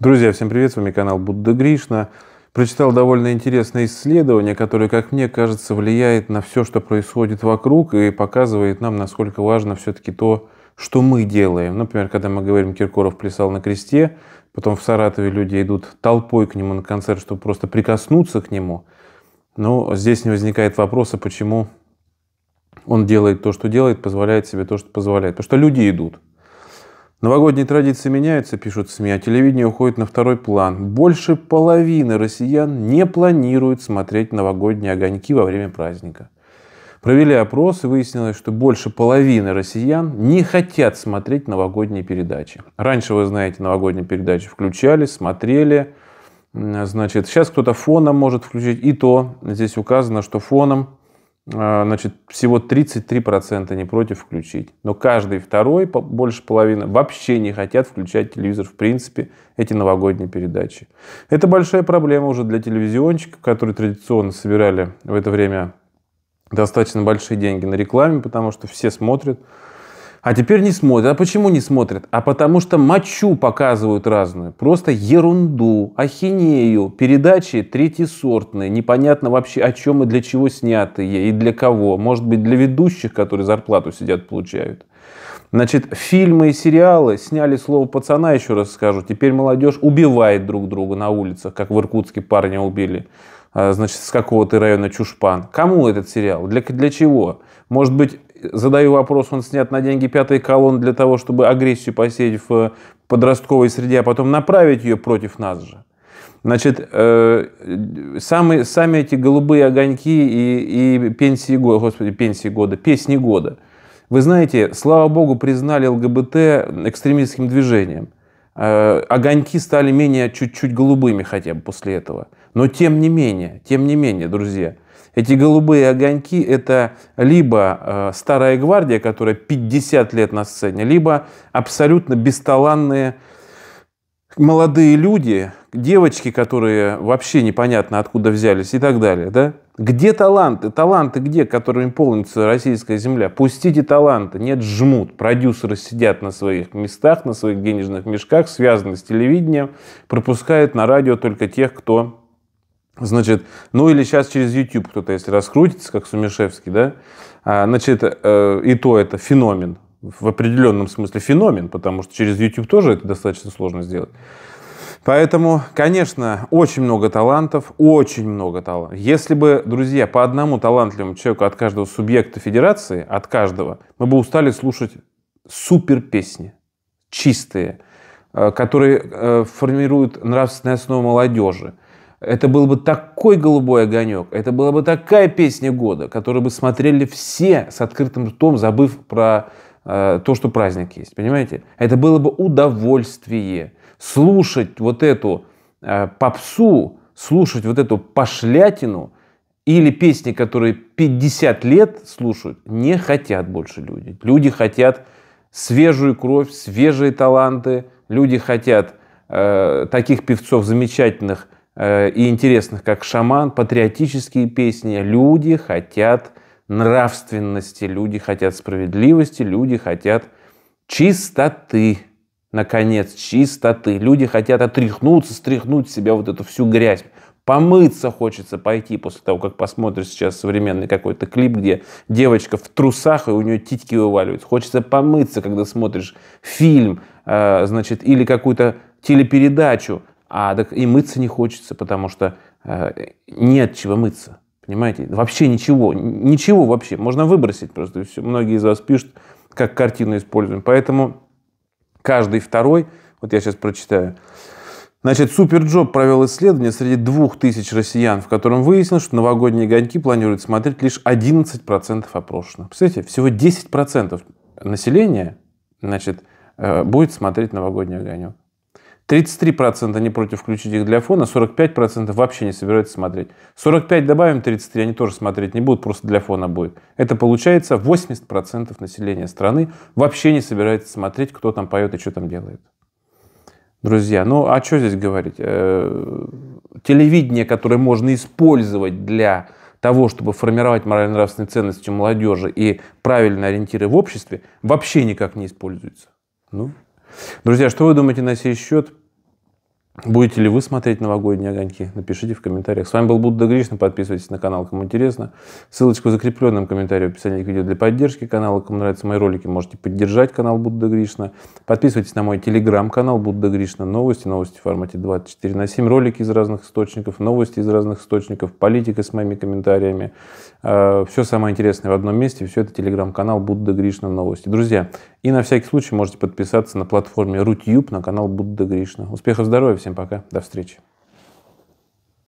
Друзья, всем привет, с вами канал Будда Гришна. Прочитал довольно интересное исследование, которое, как мне кажется, влияет на все, что происходит вокруг и показывает нам, насколько важно все-таки то, что мы делаем. Например, когда мы говорим, Киркоров плясал на кресте, потом в Саратове люди идут толпой к нему на концерт, чтобы просто прикоснуться к нему. Но здесь не возникает вопроса, почему он делает то, что делает, позволяет себе то, что позволяет. Потому что люди идут. Новогодние традиции меняются, пишут СМИ, а телевидение уходит на второй план. Больше половины россиян не планируют смотреть новогодние огоньки во время праздника. Провели опрос и выяснилось, что больше половины россиян не хотят смотреть новогодние передачи. Раньше, вы знаете, новогодние передачи включали, смотрели. Значит, сейчас кто-то фоном может включить. И то здесь указано, что фоном а, значит, всего 33% не против включить. Но каждый второй, больше половины, вообще не хотят включать телевизор в принципе, эти новогодние передачи. Это большая проблема уже для телевизионщиков, которые традиционно собирали в это время достаточно большие деньги на рекламе, потому что все смотрят а теперь не смотрят. А почему не смотрят? А потому что мочу показывают разную. Просто ерунду, ахинею. Передачи третьесортные. Непонятно вообще, о чем и для чего снятые. И для кого. Может быть, для ведущих, которые зарплату сидят, получают. Значит, фильмы и сериалы сняли слово пацана, еще раз скажу. Теперь молодежь убивает друг друга на улицах, как в Иркутске парня убили э, значит, с какого-то района Чушпан. Кому этот сериал? Для, для чего? Может быть, задаю вопрос, он снят на деньги пятой колонны для того, чтобы агрессию посеять в э, подростковой среде, а потом направить ее против нас же. Значит, э, самые, сами эти голубые огоньки и, и пенсии года, господи, пенсии года, песни года. Вы знаете, слава богу, признали ЛГБТ экстремистским движением. Э, огоньки стали менее чуть-чуть голубыми хотя бы после этого. Но тем не менее, тем не менее, друзья – эти голубые огоньки – это либо э, старая гвардия, которая 50 лет на сцене, либо абсолютно бесталанные молодые люди, девочки, которые вообще непонятно откуда взялись и так далее. Да? Где таланты? Таланты где, которыми полнится российская земля? Пустите таланты. Нет, жмут. Продюсеры сидят на своих местах, на своих денежных мешках, связаны с телевидением, пропускают на радио только тех, кто Значит, ну или сейчас через YouTube кто-то, если раскрутится, как Сумишевский, да, а, значит, э, и то это феномен, в определенном смысле феномен, потому что через YouTube тоже это достаточно сложно сделать. Поэтому, конечно, очень много талантов, очень много талантов. Если бы, друзья, по одному талантливому человеку от каждого субъекта федерации, от каждого, мы бы устали слушать супер песни, чистые, э, которые э, формируют нравственные основы молодежи, это был бы такой голубой огонек, это была бы такая песня года, которую бы смотрели все с открытым ртом, забыв про э, то, что праздник есть. Понимаете? Это было бы удовольствие слушать вот эту э, попсу, слушать вот эту пошлятину или песни, которые 50 лет слушают, не хотят больше люди. Люди хотят свежую кровь, свежие таланты, люди хотят э, таких певцов замечательных, Э, и интересных, как «Шаман», патриотические песни. Люди хотят нравственности, люди хотят справедливости, люди хотят чистоты. Наконец, чистоты. Люди хотят отряхнуться, стряхнуть с себя вот эту всю грязь. Помыться хочется пойти после того, как посмотришь сейчас современный какой-то клип, где девочка в трусах, и у нее титьки вываливаются. Хочется помыться, когда смотришь фильм, э, значит, или какую-то телепередачу а так и мыться не хочется, потому что э, нет чего мыться. Понимаете? Вообще ничего. Ничего вообще. Можно выбросить просто. Все. Многие из вас пишут, как картину используем. Поэтому каждый второй, вот я сейчас прочитаю, Значит, Суперджоп провел исследование среди двух тысяч россиян, в котором выяснилось, что новогодние огоньки планируют смотреть лишь 11% опрошенных. Представляете, всего 10% населения значит, э, будет смотреть новогодний огонек. 33% не против включить их для фона, 45% вообще не собираются смотреть. 45 добавим 33, они тоже смотреть не будут, просто для фона будет. Это получается 80% населения страны вообще не собирается смотреть, кто там поет и что там делает. Друзья, ну а что здесь говорить? Э, телевидение, которое можно использовать для того, чтобы формировать морально-нравственные ценности у молодежи и правильные ориентиры в обществе, вообще никак не используется. Ну, Друзья, что вы думаете на сей счет? Будете ли вы смотреть новогодние огоньки? Напишите в комментариях. С вами был Будда Гришна. Подписывайтесь на канал, кому интересно. Ссылочку в закрепленном комментарии в описании к видео для поддержки канала. Кому нравятся мои ролики, можете поддержать канал Будда Гришна. Подписывайтесь на мой телеграм-канал Будда Гришна. Новости, новости в формате 24 на 7. Ролики из разных источников, новости из разных источников, политика с моими комментариями. Э, Все самое интересное в одном месте. Все это телеграм-канал Будда Гришна новости. Друзья, и на всякий случай можете подписаться на платформе Рутюб на канал Будда Гришна. Успехов, здоровья, всем пока, до встречи.